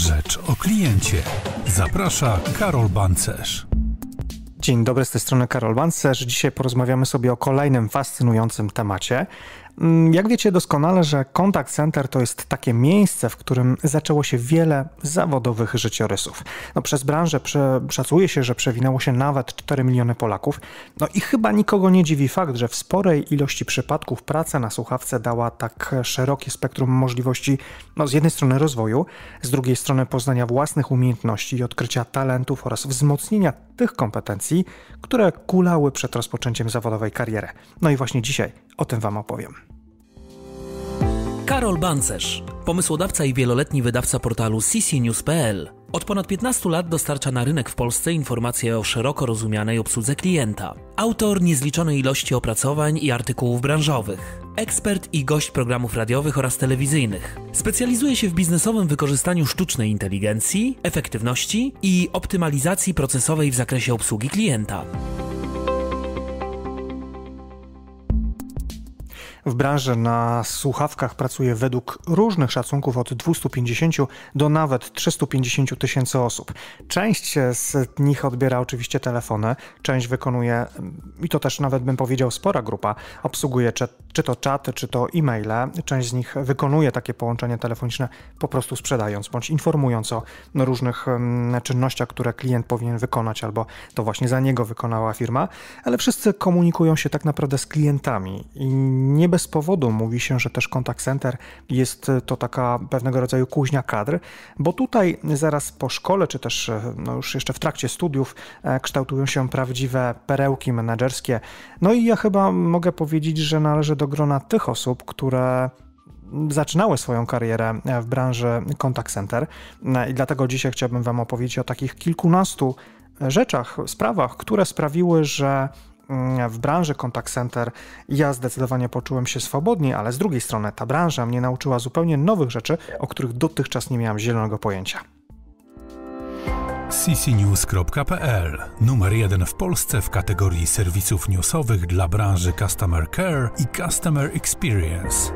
Rzecz o kliencie. Zaprasza Karol Bancerz. Dzień dobry, z tej strony Karol Bancerz. Dzisiaj porozmawiamy sobie o kolejnym fascynującym temacie, Mm, jak wiecie doskonale, że Contact Center to jest takie miejsce, w którym zaczęło się wiele zawodowych życiorysów. No, przez branżę prze, szacuje się, że przewinęło się nawet 4 miliony Polaków. No i chyba nikogo nie dziwi fakt, że w sporej ilości przypadków praca na słuchawce dała tak szerokie spektrum możliwości no, z jednej strony rozwoju, z drugiej strony poznania własnych umiejętności i odkrycia talentów oraz wzmocnienia tych kompetencji, które kulały przed rozpoczęciem zawodowej kariery. No i właśnie dzisiaj o tym Wam opowiem. Karol Bancerz, pomysłodawca i wieloletni wydawca portalu ccnews.pl. Od ponad 15 lat dostarcza na rynek w Polsce informacje o szeroko rozumianej obsłudze klienta. Autor niezliczonej ilości opracowań i artykułów branżowych. Ekspert i gość programów radiowych oraz telewizyjnych. Specjalizuje się w biznesowym wykorzystaniu sztucznej inteligencji, efektywności i optymalizacji procesowej w zakresie obsługi klienta. W branży na słuchawkach pracuje według różnych szacunków od 250 do nawet 350 tysięcy osób. Część z nich odbiera oczywiście telefony, część wykonuje, i to też nawet bym powiedział spora grupa, obsługuje czy, czy to czaty, czy to e-maile. Część z nich wykonuje takie połączenie telefoniczne po prostu sprzedając bądź informując o różnych mm, czynnościach, które klient powinien wykonać albo to właśnie za niego wykonała firma, ale wszyscy komunikują się tak naprawdę z klientami i nie bez z bez powodu mówi się, że też contact center jest e, to taka pewnego rodzaju kuźnia kadr, bo tutaj zaraz po szkole, czy też e, no już jeszcze w trakcie studiów, e, kształtują się prawdziwe perełki menedżerskie. No i ja chyba mogę powiedzieć, że należy do grona tych osób, które zaczynały swoją karierę w branży contact center no i dlatego dzisiaj chciałbym Wam opowiedzieć o takich kilkunastu rzeczach, sprawach, które sprawiły, że Mm, w branży contact center ja zdecydowanie poczułem się swobodniej, ale z drugiej strony ta branża mnie nauczyła zupełnie nowych rzeczy, o których dotychczas nie miałem zielonego pojęcia. ccnews.pl Numer jeden w Polsce w kategorii serwisów newsowych dla branży Customer Care i Customer Experience.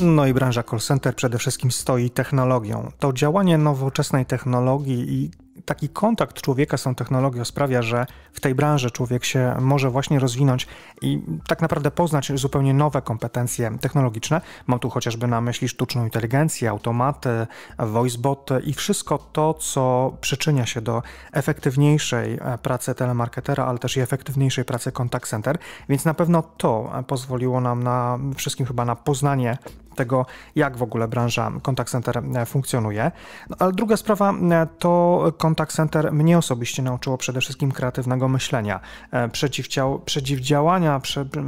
No i branża call center przede wszystkim stoi technologią. To działanie nowoczesnej technologii i taki kontakt człowieka z tą technologią sprawia, że w tej branży człowiek się może właśnie rozwinąć i tak naprawdę poznać zupełnie nowe kompetencje technologiczne. Mam tu chociażby na myśli sztuczną inteligencję, automaty, voiceboty i wszystko to, co przyczynia się do efektywniejszej e, pracy telemarketera, ale też i efektywniejszej pracy contact center. Więc na pewno to e, pozwoliło nam na wszystkim chyba na poznanie tego, jak w ogóle branża contact center e, funkcjonuje. No, ale druga sprawa e, to contact center mnie osobiście nauczyło przede wszystkim kreatywnego myślenia, e, przeciwdziałania,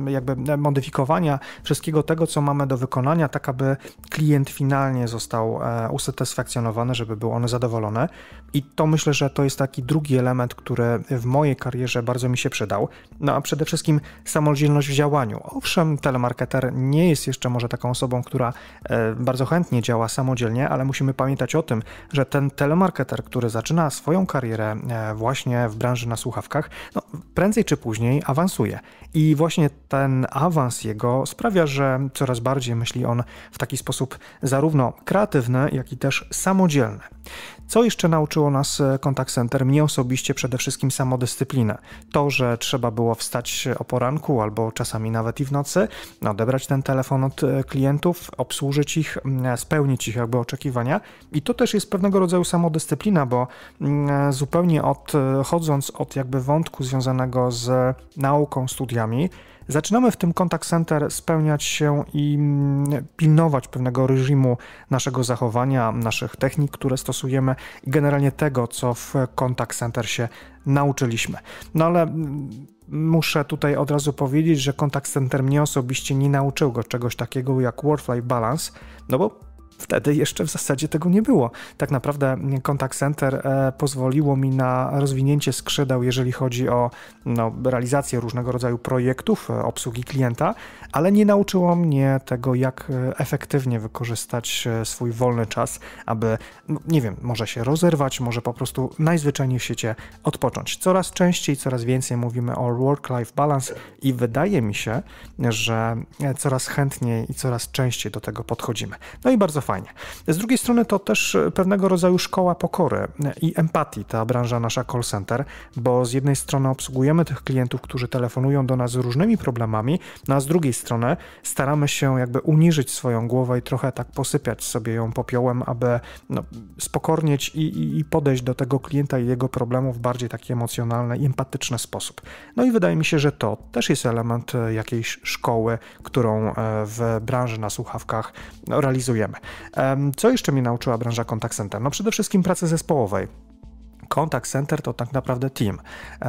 jakby modyfikowania wszystkiego tego, co mamy do wykonania, tak aby klient finalnie został usatysfakcjonowany, żeby był on zadowolony. I to myślę, że to jest taki drugi element, który w mojej karierze bardzo mi się przydał. No a przede wszystkim samodzielność w działaniu. Owszem, telemarketer nie jest jeszcze może taką osobą, która która e, bardzo chętnie działa samodzielnie, ale musimy pamiętać o tym, że ten telemarketer, który zaczyna swoją karierę e, właśnie w branży na słuchawkach, no, prędzej czy później awansuje. I właśnie ten awans jego sprawia, że coraz bardziej myśli on w taki sposób zarówno kreatywny, jak i też samodzielny. Co jeszcze nauczyło nas Contact e, Center? Mnie osobiście przede wszystkim samodyscyplinę. To, że trzeba było wstać o poranku albo czasami nawet i w nocy, odebrać ten telefon od e, klientów, obsłużyć ich, spełnić ich jakby oczekiwania. I to też jest pewnego rodzaju samodyscyplina, bo e, zupełnie odchodząc od jakby wątku związanego z nauką, studiami, Zaczynamy w tym contact center spełniać się i mm, pilnować pewnego reżimu naszego zachowania, naszych technik, które stosujemy i generalnie tego, co w contact center się nauczyliśmy. No ale mm, muszę tutaj od razu powiedzieć, że Contact Center mnie osobiście nie nauczył go czegoś takiego jak Work-Life Balance, no bo wtedy jeszcze w zasadzie tego nie było. Tak naprawdę mm, Contact Center e, pozwoliło mi na rozwinięcie skrzydeł, jeżeli chodzi o no, realizację różnego rodzaju projektów, e, obsługi klienta, ale nie nauczyło mnie tego, jak e, efektywnie wykorzystać swój wolny czas, aby, no, nie wiem, może się rozerwać, może po prostu najzwyczajniej w świecie odpocząć. Coraz częściej, coraz więcej mówimy o work-life balance i wydaje mi się, że coraz chętniej i coraz częściej do tego podchodzimy. No i bardzo z drugiej strony to też e, pewnego rodzaju szkoła pokory e, i empatii, ta branża nasza call center, bo z jednej strony obsługujemy tych klientów, którzy telefonują do nas z różnymi problemami, no a z drugiej strony staramy się jakby uniżyć swoją głowę i trochę tak posypiać sobie ją popiołem, aby no, spokornieć i, i, podejść do tego klienta i jego problemów w bardziej taki emocjonalny i empatyczny sposób. No i wydaje mi się, że to też jest element e, jakiejś szkoły, którą w branży na słuchawkach no, realizujemy. Co jeszcze mnie nauczyła branża contact center? No przede wszystkim pracy zespołowej. Contact Center to tak naprawdę team.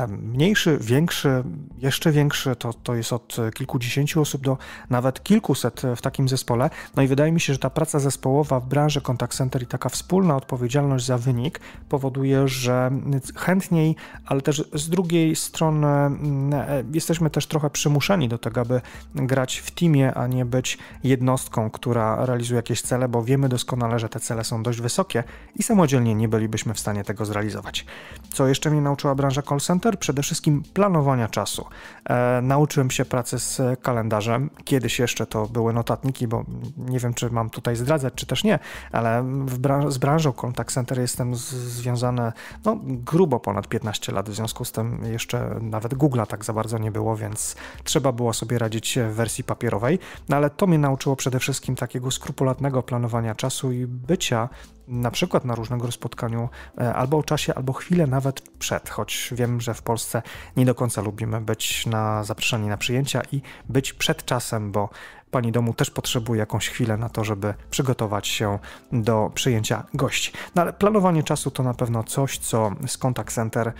Mniejszy, większy, jeszcze większy to, to jest od kilkudziesięciu osób do nawet kilkuset w takim zespole. No i wydaje mi się, że ta praca zespołowa w branży Contact Center i taka wspólna odpowiedzialność za wynik powoduje, że chętniej, ale też z drugiej strony mm, e, jesteśmy też trochę przymuszeni do tego, aby grać w teamie, a nie być jednostką, która realizuje jakieś cele, bo wiemy doskonale, że te cele są dość wysokie i samodzielnie nie bylibyśmy w stanie tego zrealizować. Co jeszcze mnie nauczyła branża call center? Przede wszystkim planowania czasu. E, nauczyłem się pracy z kalendarzem. Kiedyś jeszcze to były notatniki, bo nie wiem, czy mam tutaj zdradzać, czy też nie, ale z branżą contact center jestem związany no, grubo ponad 15 lat. W związku z tym jeszcze nawet Google'a tak za bardzo nie było, więc trzeba było sobie radzić w wersji papierowej. No, ale to mnie nauczyło przede wszystkim takiego skrupulatnego planowania czasu i bycia na przykład na różnego spotkaniu e, albo o czasie, albo chwilę nawet przed, choć wiem, że w Polsce nie do końca lubimy być na zaproszeni na przyjęcia i być przed czasem, bo pani domu też potrzebuje jakąś chwilę na to, żeby przygotować się do przyjęcia gości. No ale planowanie czasu to na pewno coś, co z Contact Center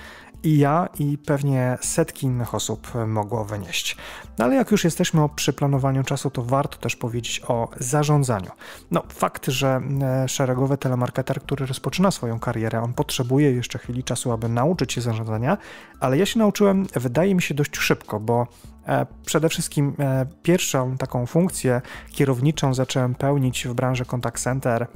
i ja, i pewnie setki innych osób mogło wynieść. No ale jak już jesteśmy przy planowaniu czasu, to warto też powiedzieć o zarządzaniu. No, fakt, że e, szeregowy telemarketer, który rozpoczyna swoją karierę, on potrzebuje jeszcze chwili czasu, aby nauczyć się zarządzania, ale ja się nauczyłem, wydaje mi się, dość szybko, bo e, Przede wszystkim e, pierwszą taką funkcję kierowniczą zacząłem pełnić w branży contact center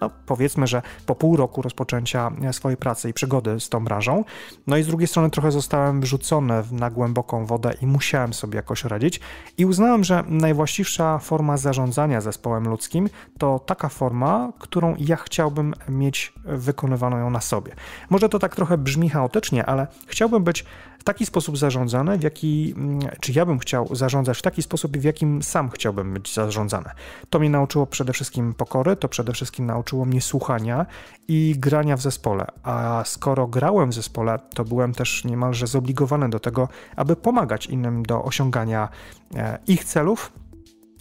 no, powiedzmy, że po pół roku rozpoczęcia swojej pracy i przygody z tą branżą. No i z drugiej strony trochę zostałem wrzucony na głęboką wodę i musiałem sobie jakoś radzić. I uznałem, że najwłaściwsza forma zarządzania zespołem ludzkim to taka forma, którą ja chciałbym mieć wykonywaną ją na sobie. Może to tak trochę brzmi chaotycznie, ale chciałbym być w taki sposób zarządzane, w jaki, mm, czy ja bym chciał zarządzać w taki sposób, w jakim sam chciałbym być zarządzany. To mnie nauczyło przede wszystkim pokory, to przede wszystkim nauczyło mnie słuchania i grania w zespole. A skoro grałem w zespole, to byłem też niemalże zobligowany do tego, aby pomagać innym do osiągania e, ich celów,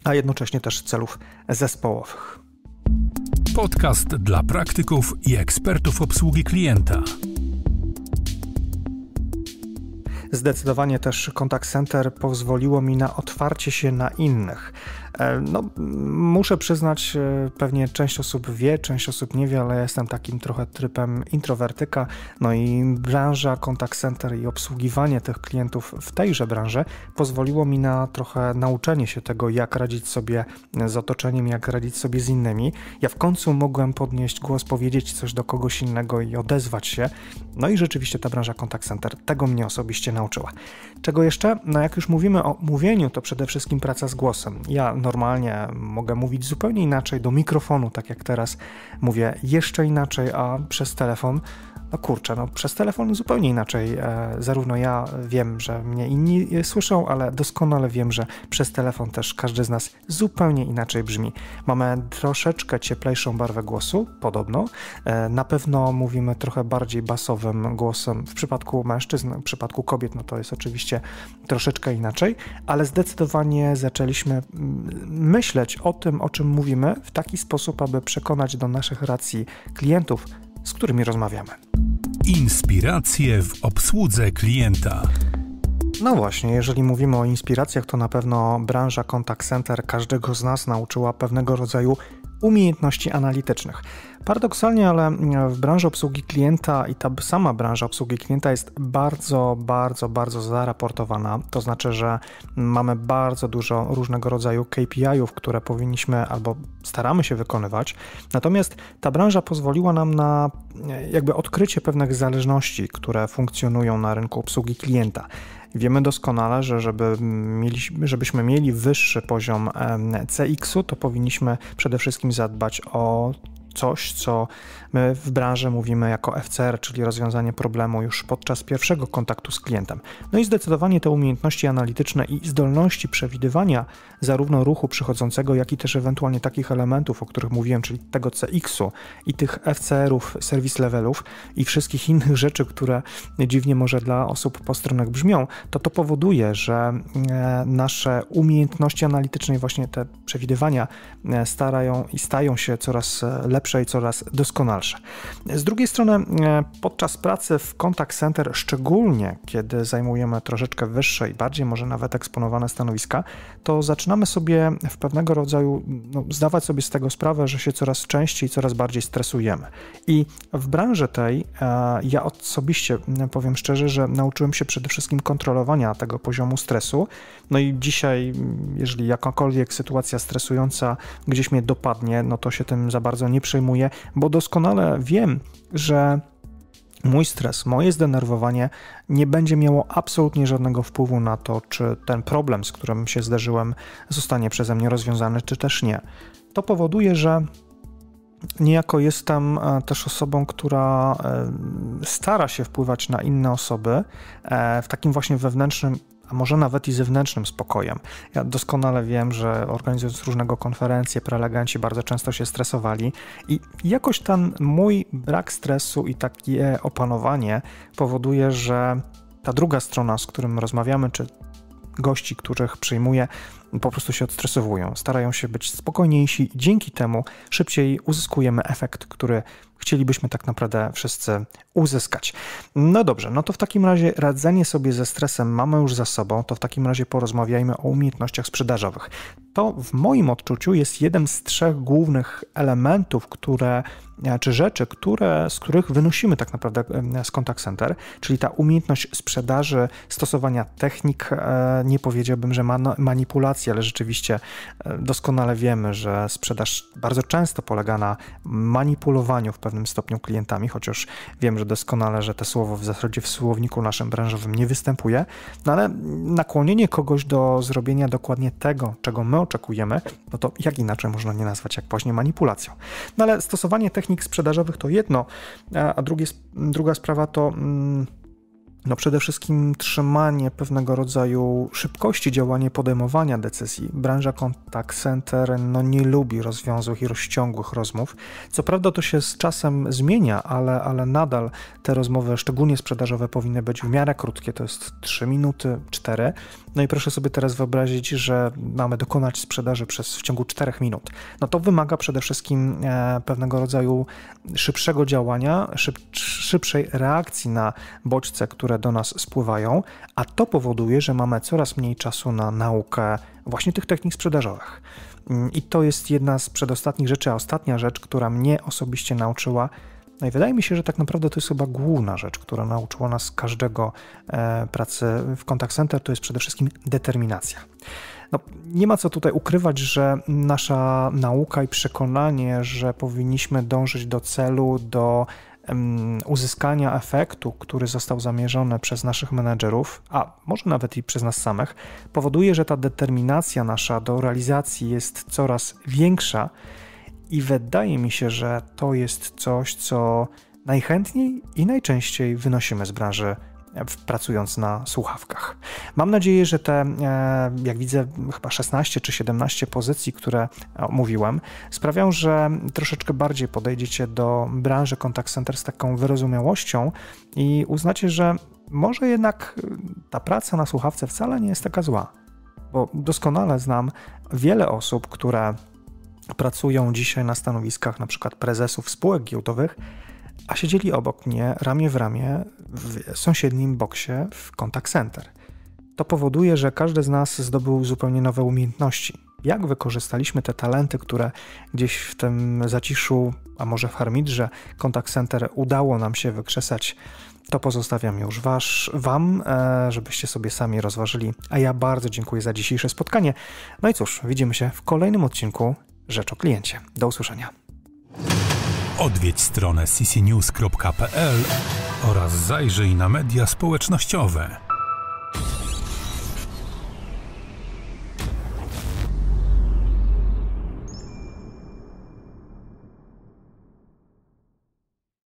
a jednocześnie też celów zespołowych. Podcast dla praktyków i ekspertów obsługi klienta. Zdecydowanie też Contact Center pozwoliło mi na otwarcie się na innych, E, no, muszę przyznać, e, pewnie część osób wie, część osób nie wie, ale jestem takim trochę trypem introwertyka. No i branża contact center i obsługiwanie tych klientów w tejże branży pozwoliło mi na trochę nauczenie się tego, jak radzić sobie z otoczeniem, jak radzić sobie z innymi. Ja w końcu mogłem podnieść głos, powiedzieć coś do kogoś innego i odezwać się. No i rzeczywiście ta branża contact center tego mnie osobiście nauczyła. Czego jeszcze? No, jak już mówimy o mówieniu, to przede wszystkim praca z głosem. Ja normalnie mogę mówić zupełnie inaczej do mikrofonu, tak jak teraz mówię jeszcze inaczej, a przez telefon no kurczę, no przez telefon zupełnie inaczej. E, zarówno ja wiem, że mnie inni e, słyszą, ale doskonale wiem, że przez telefon też każdy z nas zupełnie inaczej brzmi. Mamy troszeczkę cieplejszą barwę głosu, podobno. E, na pewno mówimy trochę bardziej basowym głosem w przypadku mężczyzn, w przypadku kobiet, no to jest oczywiście troszeczkę inaczej, ale zdecydowanie zaczęliśmy mm, myśleć o tym, o czym mówimy w taki sposób, aby przekonać do naszych racji klientów, z którymi rozmawiamy. Inspiracje w obsłudze klienta. No właśnie, jeżeli mówimy o inspiracjach, to na pewno branża contact center każdego z nas nauczyła pewnego rodzaju umiejętności analitycznych. Paradoksalnie, ale e, w branży obsługi klienta i ta sama branża obsługi klienta jest bardzo, bardzo, bardzo zaraportowana. To znaczy, że mamy bardzo dużo różnego rodzaju KPI-ów, które powinniśmy albo staramy się wykonywać. Natomiast ta branża pozwoliła nam na e, jakby odkrycie pewnych zależności, które funkcjonują na rynku obsługi klienta. Wiemy doskonale, że żeby mieli, żebyśmy mieli wyższy poziom CX-u, to powinniśmy przede wszystkim zadbać o coś, co my w branży mówimy jako FCR, czyli rozwiązanie problemu już podczas pierwszego kontaktu z klientem. No i zdecydowanie te umiejętności analityczne i zdolności przewidywania zarówno ruchu przychodzącego, jak i też ewentualnie takich elementów, o których mówiłem, czyli tego CX-u i tych FCR-ów, service levelów i wszystkich innych rzeczy, które dziwnie może dla osób po stronach brzmią, to to powoduje, że e, nasze umiejętności analityczne i właśnie te przewidywania e, starają i stają się coraz lepsze lepsze i coraz doskonalsze. Z drugiej strony, e, podczas pracy w contact center, szczególnie kiedy zajmujemy troszeczkę wyższe i bardziej może nawet eksponowane stanowiska, to zaczynamy sobie w pewnego rodzaju no, zdawać sobie z tego sprawę, że się coraz częściej i coraz bardziej stresujemy. I w branży tej e, ja osobiście powiem szczerze, że nauczyłem się przede wszystkim kontrolowania tego poziomu stresu. No i dzisiaj, jeżeli jakakolwiek sytuacja stresująca gdzieś mnie dopadnie, no to się tym za bardzo nie przyjmuję przejmuję, bo doskonale wiem, że mój stres, moje zdenerwowanie nie będzie miało absolutnie żadnego wpływu na to, czy ten problem, z którym się zderzyłem, zostanie przeze mnie rozwiązany, czy też nie. To powoduje, że niejako jestem e, też osobą, która e, stara się wpływać na inne osoby e, w takim właśnie wewnętrznym a może nawet i zewnętrznym spokojem. Ja doskonale wiem, że organizując różnego konferencje, prelegenci bardzo często się stresowali i jakoś ten mój brak stresu i takie opanowanie powoduje, że ta druga strona, z którym rozmawiamy, czy gości, których przyjmuję, po prostu się odstresowują, starają się być spokojniejsi i dzięki temu szybciej uzyskujemy efekt, który chcielibyśmy tak naprawdę wszyscy uzyskać. No dobrze, no to w takim razie radzenie sobie ze stresem mamy już za sobą, to w takim razie porozmawiajmy o umiejętnościach sprzedażowych. To w moim odczuciu jest jeden z trzech głównych elementów, które e, czy rzeczy, które, z których wynosimy tak naprawdę e, z contact center, czyli ta umiejętność sprzedaży, stosowania technik, e, nie powiedziałbym, że manipulacji, ale rzeczywiście doskonale wiemy, że sprzedaż bardzo często polega na manipulowaniu w pewien pewnym stopniu klientami, chociaż wiem, że doskonale, że to słowo w zasadzie w słowniku naszym branżowym nie występuje, no ale nakłonienie kogoś do zrobienia dokładnie tego, czego my oczekujemy, no to jak inaczej można nie nazwać jak właśnie manipulacją. No ale stosowanie technik sprzedażowych to jedno, a drugie, druga sprawa to... Mm, no przede wszystkim trzymanie pewnego rodzaju szybkości działania podejmowania decyzji. Branża contact center no, nie lubi rozwiązłych i rozciągłych rozmów. Co prawda to się z czasem zmienia, ale, ale nadal te rozmowy, szczególnie sprzedażowe, powinny być w miarę krótkie, to jest 3 minuty, 4 no i proszę sobie teraz wyobrazić, że mamy dokonać sprzedaży przez, w ciągu 4 minut. No to wymaga przede wszystkim e, pewnego rodzaju szybszego działania, szyb, szybszej reakcji na bodźce, które do nas spływają, a to powoduje, że mamy coraz mniej czasu na naukę właśnie tych technik sprzedażowych. Mm, I to jest jedna z przedostatnich rzeczy, a ostatnia rzecz, która mnie osobiście nauczyła no i wydaje mi się, że tak naprawdę to jest chyba główna rzecz, która nauczyła nas każdego e, pracy w contact center, to jest przede wszystkim determinacja. No, nie ma co tutaj ukrywać, że nasza nauka i przekonanie, że powinniśmy dążyć do celu, do uzyskania efektu, który został zamierzony przez naszych menedżerów, a może nawet i przez nas samych, powoduje, że ta determinacja nasza do realizacji jest coraz większa i wydaje mi się, że to jest coś, co najchętniej i najczęściej wynosimy z branży e, pracując na słuchawkach. Mam nadzieję, że te, e, jak widzę, chyba 16 czy 17 pozycji, które e, mówiłem, sprawią, że troszeczkę bardziej podejdziecie do branży contact center z taką wyrozumiałością i uznacie, że może jednak ta praca na słuchawce wcale nie jest taka zła, bo doskonale znam wiele osób, które pracują dzisiaj na stanowiskach na przykład prezesów spółek giełdowych, a siedzieli obok mnie ramię w ramię w sąsiednim boksie w contact center. To powoduje, że każdy z nas zdobył zupełnie nowe umiejętności. Jak wykorzystaliśmy te talenty, które gdzieś w tym zaciszu, a może w harmidrze contact center udało nam się wykrzesać, to pozostawiam już wasz, wam, e, żebyście sobie sami rozważyli. A ja bardzo dziękuję za dzisiejsze spotkanie. No i cóż, widzimy się w kolejnym odcinku Rzecz o kliencie. Do usłyszenia. Odwiedź stronę ccnews.pl oraz zajrzyj na media społecznościowe.